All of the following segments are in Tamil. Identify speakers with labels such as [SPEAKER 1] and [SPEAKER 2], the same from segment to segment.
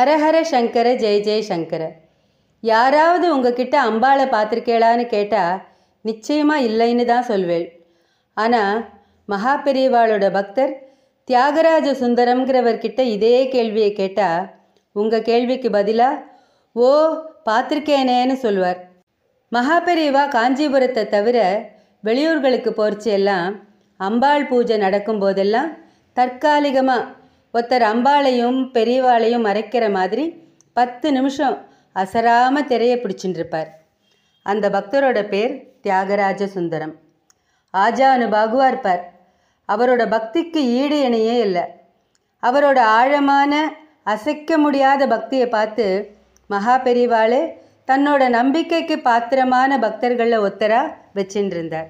[SPEAKER 1] ஹரஹர சங்கர ஜெய ஜெய சங்கர யாராவது உங்ககிட்ட அம்பாளை பார்த்துருக்கேளான்னு கேட்டால் நிச்சயமாக இல்லைன்னு தான் சொல்வேள் ஆனால் மகா பெரியவாளோட பக்தர் தியாகராஜ சுந்தரம்ங்கிறவர்கிட்ட இதே கேள்வியை கேட்டால் உங்கள் கேள்விக்கு பதிலாக ஓ பார்த்துருக்கேனேன்னு சொல்வார் மகாபெரிவா காஞ்சிபுரத்தை தவிர வெளியூர்களுக்கு போர்ச்சி எல்லாம் அம்பாள் பூஜை நடக்கும் போதெல்லாம் தற்காலிகமாக ஒருத்தர் அம்பாலையும் பெரியவாளையும் மறைக்கிற மாதிரி பத்து நிமிஷம் அசராமல் திரையை பிடிச்சின்னு அந்த பக்தரோட பேர் தியாகராஜ சுந்தரம் ஆஜானு பாகுவா இருப்பார் அவரோட பக்திக்கு ஈடு இணையே இல்லை அவரோட ஆழமான அசைக்க முடியாத பக்தியை பார்த்து மகா பெரிவாளு தன்னோட நம்பிக்கைக்கு பாத்திரமான பக்தர்களில் ஒத்தராக வச்சுட்டு இருந்தார்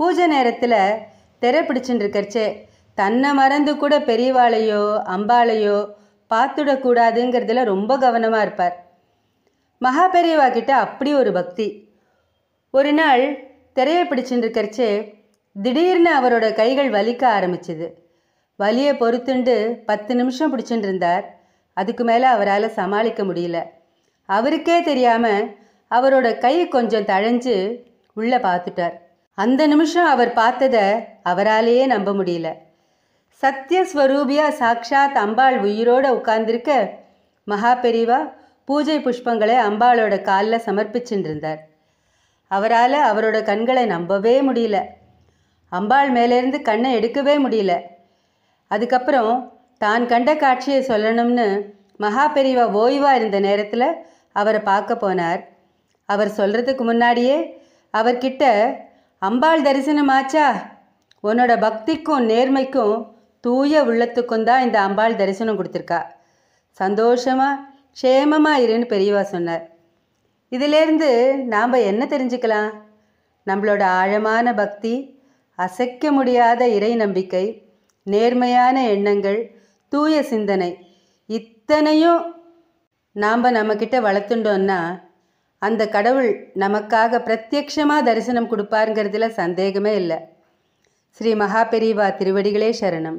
[SPEAKER 1] பூஜை நேரத்தில் திரை பிடிச்சுட்டு இருக்கிறச்சே தன்னை மறந்து கூட பெரியவாளையோ அம்பாளையோ பார்த்துடக்கூடாதுங்கிறதுல ரொம்ப கவனமாக இருப்பார் மகா பெரியவா கிட்ட அப்படி ஒரு பக்தி ஒரு நாள் திரையை பிடிச்சுட்டு இருக்கிறச்சே திடீர்னு அவரோட கைகள் வலிக்க ஆரம்பிச்சுது வலியை பொறுத்துண்டு பத்து நிமிஷம் பிடிச்சிட்டு இருந்தார் அதுக்கு மேலே அவரால் சமாளிக்க முடியல அவருக்கே தெரியாமல் அவரோட கை கொஞ்சம் தழைஞ்சு உள்ளே பார்த்துட்டார் அந்த நிமிஷம் அவர் பார்த்ததை அவராலேயே நம்ப முடியல சத்தியஸ்வரூபியாக சாக்ஷாத் அம்பாள் உயிரோடு உட்கார்ந்திருக்க மகா பெரிவா பூஜை புஷ்பங்களை அம்பாளோட காலில் சமர்ப்பிச்சுட்டு அவரால் அவரோட கண்களை நம்பவே முடியல அம்பாள் மேலேருந்து கண்ணை எடுக்கவே முடியல அதுக்கப்புறம் தான் கண்ட காட்சியை சொல்லணும்னு மகா பெரிவா ஓய்வாக இருந்த நேரத்தில் அவரை பார்க்க போனார் அவர் சொல்கிறதுக்கு முன்னாடியே அவர்கிட்ட அம்பாள் தரிசனமாச்சா உன்னோட பக்திக்கும் நேர்மைக்கும் தூய உள்ளத்துக்கும் தான் இந்த அம்பாள் தரிசனம் கொடுத்துருக்கா சந்தோஷமாக க்ஷேமமாக இருன்னு பெரியவா சொன்னார் இதிலேருந்து நாம் என்ன தெரிஞ்சுக்கலாம் நம்மளோட ஆழமான பக்தி அசைக்க முடியாத இறை நம்பிக்கை நேர்மையான எண்ணங்கள் தூய சிந்தனை இத்தனையும் நாம் நம்மக்கிட்ட வளர்த்துட்டோன்னா அந்த கடவுள் நமக்காக பிரத்யக்ஷமாக தரிசனம் கொடுப்பாருங்கிறதுல சந்தேகமே இல்லை ஸ்ரீ மகாபெரிவா திருவடிகளே சரணம்